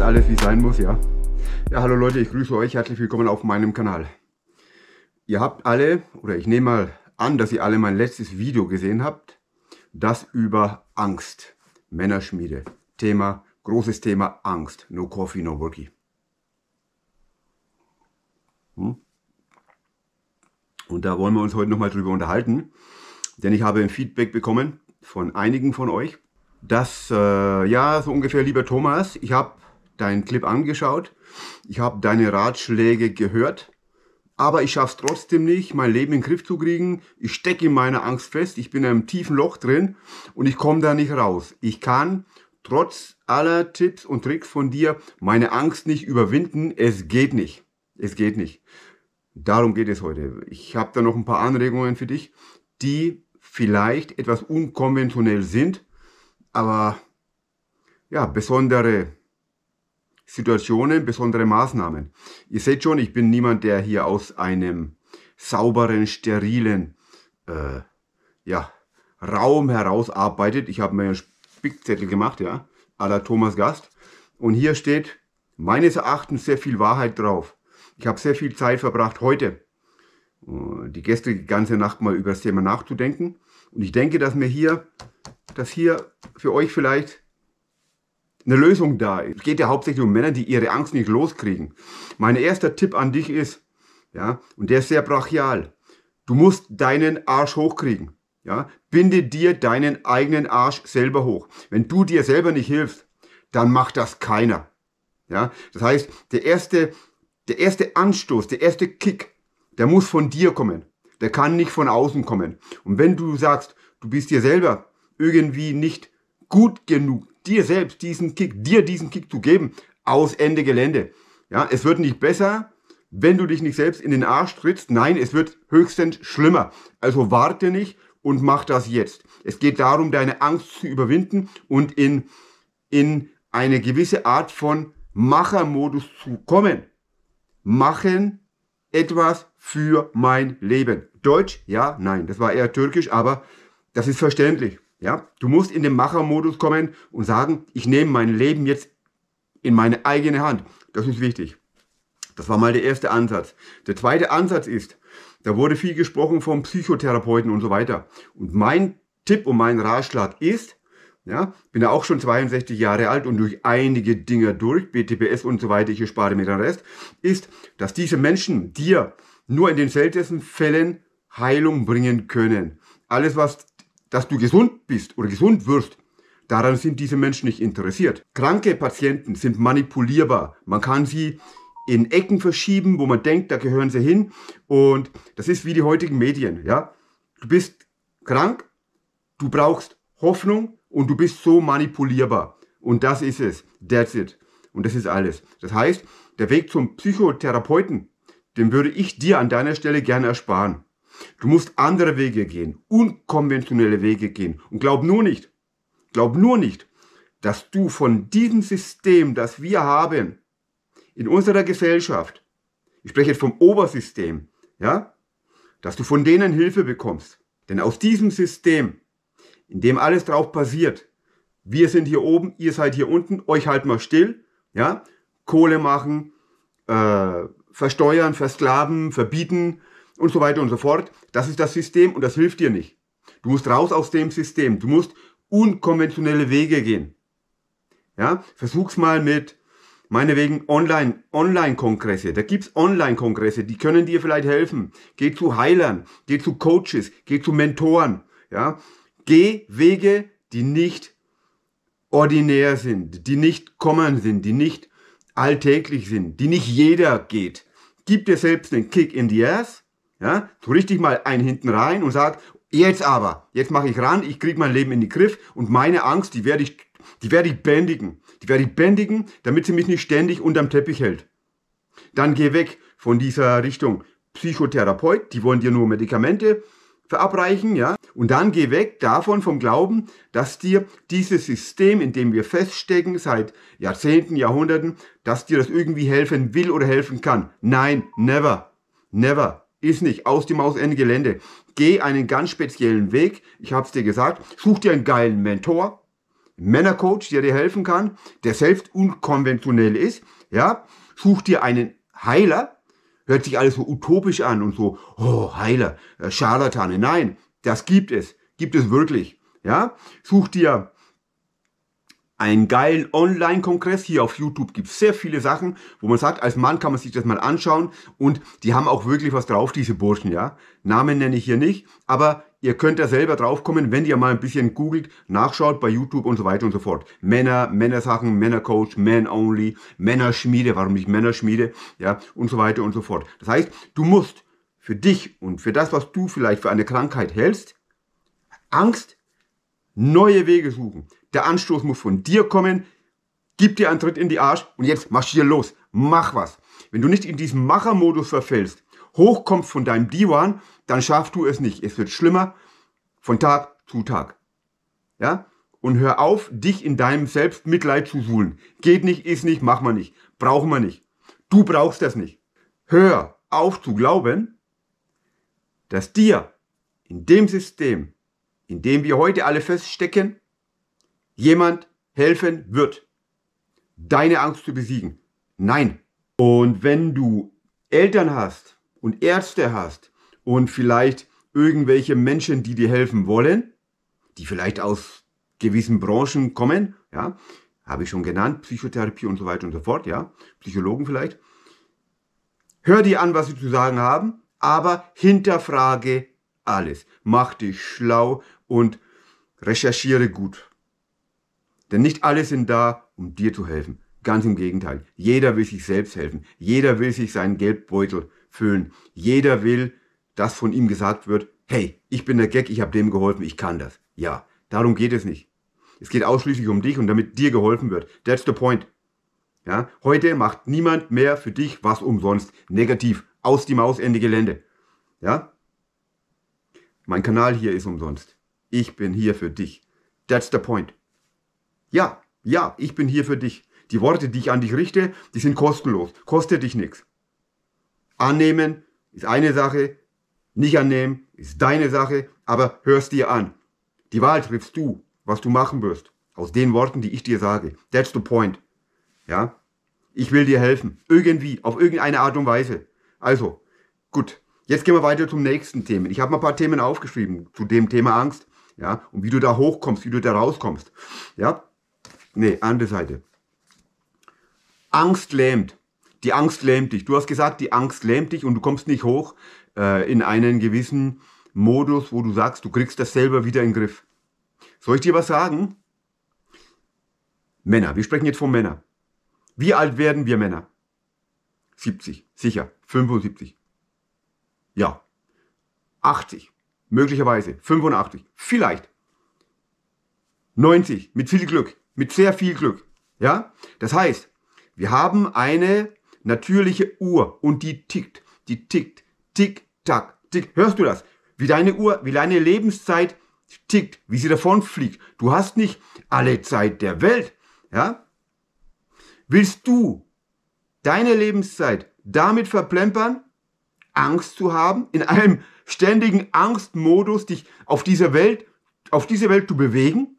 ist alles wie sein muss, ja. Ja, hallo Leute, ich grüße euch, herzlich willkommen auf meinem Kanal. Ihr habt alle, oder ich nehme mal an, dass ihr alle mein letztes Video gesehen habt, das über Angst, Männerschmiede, Thema, großes Thema Angst, no coffee, no workie. Hm? Und da wollen wir uns heute nochmal drüber unterhalten, denn ich habe ein Feedback bekommen von einigen von euch, dass, äh, ja, so ungefähr, lieber Thomas, ich habe deinen Clip angeschaut, ich habe deine Ratschläge gehört, aber ich schaffe es trotzdem nicht, mein Leben in den Griff zu kriegen. Ich stecke in meiner Angst fest, ich bin in einem tiefen Loch drin und ich komme da nicht raus. Ich kann trotz aller Tipps und Tricks von dir meine Angst nicht überwinden. Es geht nicht. Es geht nicht. Darum geht es heute. Ich habe da noch ein paar Anregungen für dich, die vielleicht etwas unkonventionell sind, aber ja, besondere Situationen besondere Maßnahmen. Ihr seht schon, ich bin niemand, der hier aus einem sauberen, sterilen äh, ja, Raum herausarbeitet. Ich habe mir einen Spickzettel gemacht, ja, à la Thomas Gast. Und hier steht meines Erachtens sehr viel Wahrheit drauf. Ich habe sehr viel Zeit verbracht heute, äh, die gestrige ganze Nacht mal über das Thema nachzudenken. Und ich denke, dass mir hier, dass hier für euch vielleicht eine Lösung da ist. Es geht ja hauptsächlich um Männer, die ihre Angst nicht loskriegen. Mein erster Tipp an dich ist, ja, und der ist sehr brachial. Du musst deinen Arsch hochkriegen. Ja, binde dir deinen eigenen Arsch selber hoch. Wenn du dir selber nicht hilfst, dann macht das keiner. Ja, das heißt, der erste, der erste Anstoß, der erste Kick, der muss von dir kommen. Der kann nicht von außen kommen. Und wenn du sagst, du bist dir selber irgendwie nicht gut genug, dir selbst diesen Kick, dir diesen Kick zu geben, aus Ende Gelände. Ja, es wird nicht besser, wenn du dich nicht selbst in den Arsch trittst. Nein, es wird höchstens schlimmer. Also warte nicht und mach das jetzt. Es geht darum, deine Angst zu überwinden und in, in eine gewisse Art von Machermodus zu kommen. Machen etwas für mein Leben. Deutsch? Ja, nein. Das war eher türkisch, aber das ist verständlich. Ja, du musst in den Machermodus kommen und sagen, ich nehme mein Leben jetzt in meine eigene Hand. Das ist wichtig. Das war mal der erste Ansatz. Der zweite Ansatz ist, da wurde viel gesprochen vom Psychotherapeuten und so weiter. Und mein Tipp und mein Ratschlag ist, ja, bin ja auch schon 62 Jahre alt und durch einige Dinge durch, BTPS und so weiter, ich erspare mir den Rest, ist, dass diese Menschen dir nur in den seltensten Fällen Heilung bringen können. Alles, was dass du gesund bist oder gesund wirst, daran sind diese Menschen nicht interessiert. Kranke Patienten sind manipulierbar. Man kann sie in Ecken verschieben, wo man denkt, da gehören sie hin. Und das ist wie die heutigen Medien. Ja? Du bist krank, du brauchst Hoffnung und du bist so manipulierbar. Und das ist es. That's it. Und das ist alles. Das heißt, der Weg zum Psychotherapeuten, den würde ich dir an deiner Stelle gerne ersparen. Du musst andere Wege gehen, unkonventionelle Wege gehen. Und glaub nur nicht, glaub nur nicht, dass du von diesem System, das wir haben, in unserer Gesellschaft, ich spreche jetzt vom Obersystem, ja, dass du von denen Hilfe bekommst. Denn aus diesem System, in dem alles drauf passiert, wir sind hier oben, ihr seid hier unten, euch halt mal still, ja, Kohle machen, äh, versteuern, versklaven, verbieten, und so weiter und so fort. Das ist das System und das hilft dir nicht. Du musst raus aus dem System. Du musst unkonventionelle Wege gehen. Ja, versuch's mal mit meinetwegen online, Online-Kongresse. Da gibt's Online-Kongresse, die können dir vielleicht helfen. Geh zu Heilern, geh zu Coaches, geh zu Mentoren. Ja, geh Wege, die nicht ordinär sind, die nicht kommen sind, die nicht alltäglich sind, die nicht jeder geht. Gib dir selbst den Kick in die ass ja? so richtig mal einen hinten rein und sag, jetzt aber, jetzt mache ich ran, ich kriege mein Leben in den Griff und meine Angst, die werde ich, die werde ich bändigen. Die werde ich bändigen, damit sie mich nicht ständig unterm Teppich hält. Dann geh weg von dieser Richtung Psychotherapeut, die wollen dir nur Medikamente verabreichen, ja? Und dann geh weg davon vom Glauben, dass dir dieses System, in dem wir feststecken seit Jahrzehnten, Jahrhunderten, dass dir das irgendwie helfen will oder helfen kann. Nein, never. Never. Ist nicht. Aus dem Maus Ende Gelände. Geh einen ganz speziellen Weg. Ich habe es dir gesagt. Such dir einen geilen Mentor. Männercoach, der dir helfen kann, der selbst unkonventionell ist. Ja. Such dir einen Heiler. Hört sich alles so utopisch an und so, oh, Heiler, äh, Scharlatane. Nein, das gibt es. Gibt es wirklich. Ja. Such dir einen geilen Online-Kongress. Hier auf YouTube gibt es sehr viele Sachen, wo man sagt, als Mann kann man sich das mal anschauen. Und die haben auch wirklich was drauf, diese Burschen, ja. Namen nenne ich hier nicht, aber ihr könnt da selber draufkommen, wenn ihr mal ein bisschen googelt, nachschaut bei YouTube und so weiter und so fort. Männer, Männersachen, Männercoach, Man Only, Männerschmiede, warum nicht Männerschmiede, ja, und so weiter und so fort. Das heißt, du musst für dich und für das, was du vielleicht für eine Krankheit hältst, Angst neue Wege suchen. Der Anstoß muss von dir kommen. Gib dir einen Tritt in die Arsch und jetzt marschier los. Mach was. Wenn du nicht in diesen Machermodus verfällst, hochkommst von deinem Diwan, dann schaffst du es nicht. Es wird schlimmer von Tag zu Tag. Ja? Und hör auf, dich in deinem Selbstmitleid zu suhlen. Geht nicht, ist nicht, mach man nicht. Brauchen wir nicht. Du brauchst das nicht. Hör auf zu glauben, dass dir in dem System, in dem wir heute alle feststecken, jemand helfen wird, deine Angst zu besiegen. Nein. Und wenn du Eltern hast und Ärzte hast und vielleicht irgendwelche Menschen, die dir helfen wollen, die vielleicht aus gewissen Branchen kommen, ja, habe ich schon genannt, Psychotherapie und so weiter und so fort, ja, Psychologen vielleicht. Hör dir an, was sie zu sagen haben, aber hinterfrage alles. Mach dich schlau und recherchiere gut. Denn nicht alle sind da, um dir zu helfen. Ganz im Gegenteil. Jeder will sich selbst helfen. Jeder will sich seinen Geldbeutel füllen. Jeder will, dass von ihm gesagt wird, hey, ich bin der Gag, ich habe dem geholfen, ich kann das. Ja, darum geht es nicht. Es geht ausschließlich um dich und damit dir geholfen wird. That's the point. Ja, heute macht niemand mehr für dich was umsonst. Negativ. Aus die Maus, Ende Gelände. Ja? Mein Kanal hier ist umsonst. Ich bin hier für dich. That's the point. Ja, ja, ich bin hier für dich. Die Worte, die ich an dich richte, die sind kostenlos. Kostet dich nichts. Annehmen ist eine Sache, nicht annehmen ist deine Sache, aber hörst dir an. Die Wahl triffst du, was du machen wirst. Aus den Worten, die ich dir sage. That's the point. Ja? Ich will dir helfen. Irgendwie, auf irgendeine Art und Weise. Also, gut. Jetzt gehen wir weiter zum nächsten Thema. Ich habe mal ein paar Themen aufgeschrieben zu dem Thema Angst. Ja, und wie du da hochkommst, wie du da rauskommst. Ja, nee, andere Seite. Angst lähmt. Die Angst lähmt dich. Du hast gesagt, die Angst lähmt dich und du kommst nicht hoch äh, in einen gewissen Modus, wo du sagst, du kriegst das selber wieder in den Griff. Soll ich dir was sagen? Männer, wir sprechen jetzt von Männern. Wie alt werden wir Männer? 70, sicher, 75. Ja. 80. Möglicherweise. 85. Vielleicht. 90. Mit viel Glück. Mit sehr viel Glück. Ja? Das heißt, wir haben eine natürliche Uhr und die tickt. Die tickt. Tick, tack, tick. Hörst du das? Wie deine Uhr, wie deine Lebenszeit tickt, wie sie davon fliegt. Du hast nicht alle Zeit der Welt. Ja? Willst du deine Lebenszeit damit verplempern, Angst zu haben, in einem ständigen Angstmodus dich auf dieser Welt, auf diese Welt zu bewegen?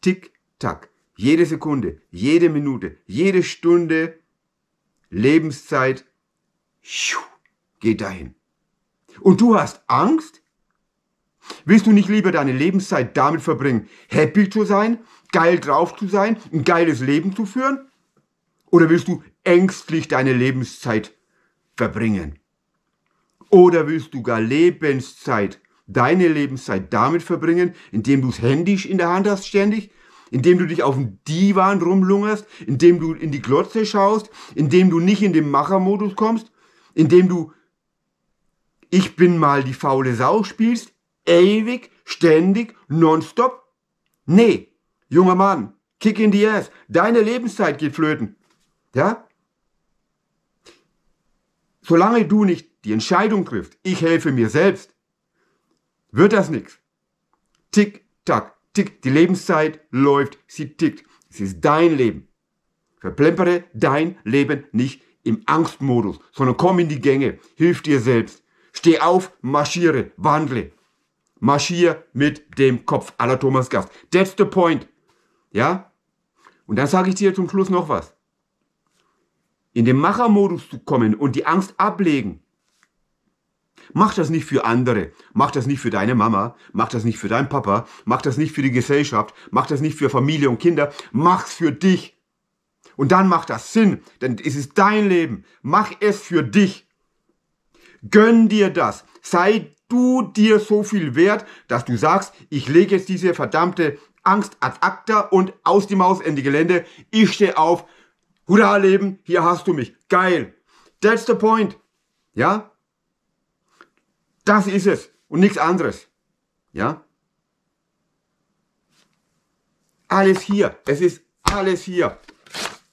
Tick, tack. Jede Sekunde, jede Minute, jede Stunde, Lebenszeit geht dahin. Und du hast Angst? Willst du nicht lieber deine Lebenszeit damit verbringen, happy zu sein, geil drauf zu sein, ein geiles Leben zu führen? Oder willst du ängstlich deine Lebenszeit verbringen? Oder willst du gar Lebenszeit, deine Lebenszeit damit verbringen, indem du das Handy in der Hand hast ständig, indem du dich auf dem Divan rumlungerst, indem du in die Glotze schaust, indem du nicht in den Machermodus kommst, indem du ich bin mal die faule Sau spielst, ewig, ständig, nonstop? Nee, junger Mann, kick in die ass, deine Lebenszeit geht flöten. Ja? solange du nicht die Entscheidung triffst, ich helfe mir selbst, wird das nichts. Tick, tack, tick, die Lebenszeit läuft, sie tickt. Es ist dein Leben. Verplempere dein Leben nicht im Angstmodus, sondern komm in die Gänge, hilf dir selbst. Steh auf, marschiere, wandle. Marschier mit dem Kopf aller Thomas Gast. That's the point. Ja? Und dann sage ich dir zum Schluss noch was in den Machermodus zu kommen und die Angst ablegen. Mach das nicht für andere. Mach das nicht für deine Mama. Mach das nicht für deinen Papa. Mach das nicht für die Gesellschaft. Mach das nicht für Familie und Kinder. Mach's für dich. Und dann macht das Sinn. Denn es ist dein Leben. Mach es für dich. Gönn dir das. Sei du dir so viel wert, dass du sagst, ich lege jetzt diese verdammte Angst ad acta und aus die Maus in die Gelände. Ich stehe auf. Hurra Leben, hier hast du mich. Geil. That's the point. Ja? Das ist es und nichts anderes. Ja? Alles hier. Es ist alles hier.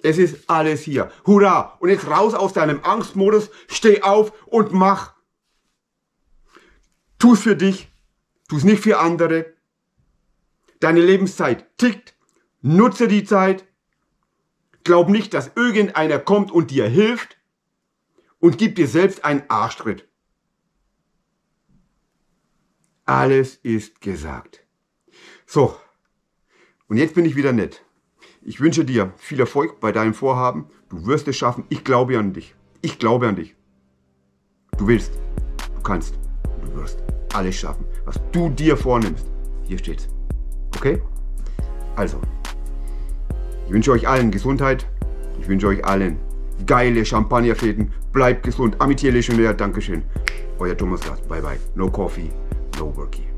Es ist alles hier. Hurra! Und jetzt raus aus deinem Angstmodus, steh auf und mach. Tu es für dich, tu es nicht für andere. Deine Lebenszeit tickt, nutze die Zeit, Glaub nicht, dass irgendeiner kommt und dir hilft und gib dir selbst einen Arschtritt. Alles ist gesagt. So, und jetzt bin ich wieder nett. Ich wünsche dir viel Erfolg bei deinem Vorhaben. Du wirst es schaffen. Ich glaube an dich. Ich glaube an dich. Du willst, du kannst, du wirst alles schaffen, was du dir vornimmst. Hier steht's. Okay? Also, ich wünsche euch allen Gesundheit. Ich wünsche euch allen geile Champagnerfäden. Bleibt gesund. Amitié Legendär. Dankeschön. Euer Thomas Gast. Bye bye. No coffee, no workie.